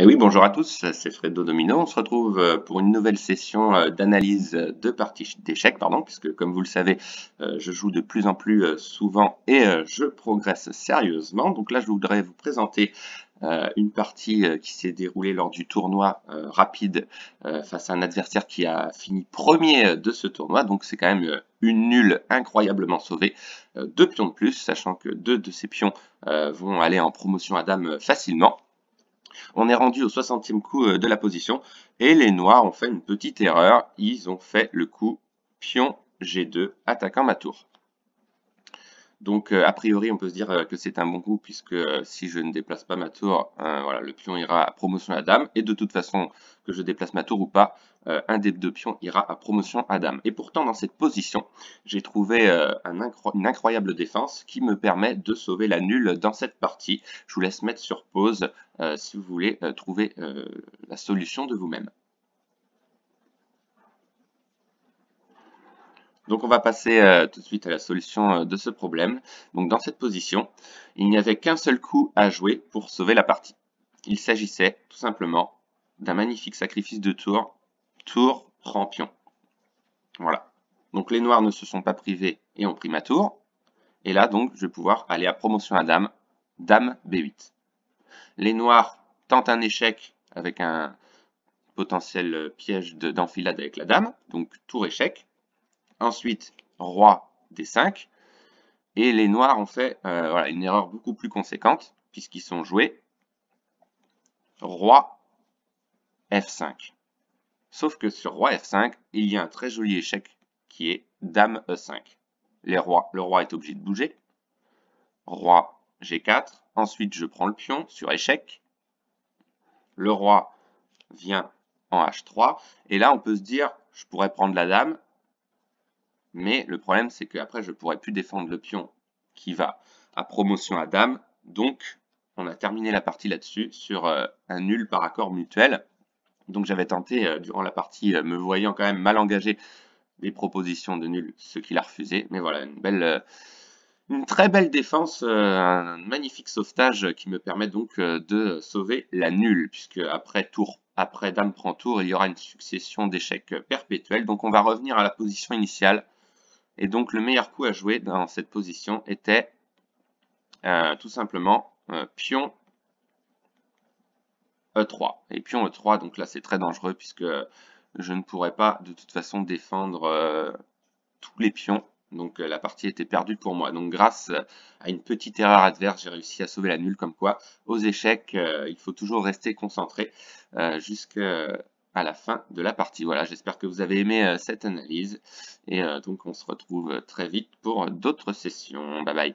Et eh oui, bonjour à tous, c'est Fredo Domino, On se retrouve euh, pour une nouvelle session euh, d'analyse de parties d'échecs, pardon, puisque comme vous le savez, euh, je joue de plus en plus souvent et je progresse sérieusement. Donc là, je voudrais vous présenter une partie qui s'est déroulée lors du tournoi rapide face à un adversaire qui a fini premier de ce tournoi. Donc c'est quand même une nulle incroyablement sauvée, deux pions de plus, sachant que deux de ces pions vont aller en promotion à dame facilement. On est rendu au 60e coup euh, de la position. Et les noirs ont fait une petite erreur. Ils ont fait le coup pion G2, attaquant ma tour. Donc euh, a priori on peut se dire euh, que c'est un bon coup puisque euh, si je ne déplace pas ma tour, voilà, le pion ira à promotion à dame et de toute façon que je déplace ma tour ou pas, un des deux pions ira à promotion à dame. Et pourtant, dans cette position, j'ai trouvé une incroyable défense qui me permet de sauver la nulle dans cette partie. Je vous laisse mettre sur pause si vous voulez trouver la solution de vous-même. Donc on va passer euh, tout de suite à la solution euh, de ce problème. Donc dans cette position, il n'y avait qu'un seul coup à jouer pour sauver la partie. Il s'agissait tout simplement d'un magnifique sacrifice de tour, tour prend Voilà. Donc les noirs ne se sont pas privés et ont pris ma tour. Et là donc je vais pouvoir aller à promotion à dame, dame B8. Les noirs tentent un échec avec un potentiel euh, piège d'enfilade avec la dame, donc tour échec ensuite roi d5. Et les noirs ont fait euh, une erreur beaucoup plus conséquente, puisqu'ils sont joués roi f5. Sauf que sur roi f5, il y a un très joli échec qui est dame e5. Les rois, le roi est obligé de bouger. Roi g4. Ensuite, je prends le pion sur échec. Le roi vient en h3. Et là, on peut se dire, je pourrais prendre la dame, mais le problème, c'est qu'après, je ne plus défendre le pion qui va à promotion à dame. Donc, on a terminé la partie là-dessus, sur euh, un nul par accord mutuel. Donc, j'avais tenté, euh, durant la partie, euh, me voyant quand même mal engagé, des propositions de nul, ce qu'il a refusé. Mais voilà, une belle... une très belle défense, un magnifique sauvetage qui me permet donc de sauver la nulle, puisque après tour après dame prend tour, il y aura une succession d'échecs perpétuels. Donc on va revenir à la position initiale et donc le meilleur coup à jouer dans cette position était euh, tout simplement euh, pion E3. Et pion E3, donc là c'est très dangereux puisque je ne pourrais pas de toute façon défendre euh, tous les pions. Donc la partie était perdue pour moi. Donc grâce à une petite erreur adverse, j'ai réussi à sauver la nulle comme quoi aux échecs, il faut toujours rester concentré jusqu'à à la fin de la partie. Voilà, j'espère que vous avez aimé euh, cette analyse et euh, donc on se retrouve euh, très vite pour d'autres sessions. Bye bye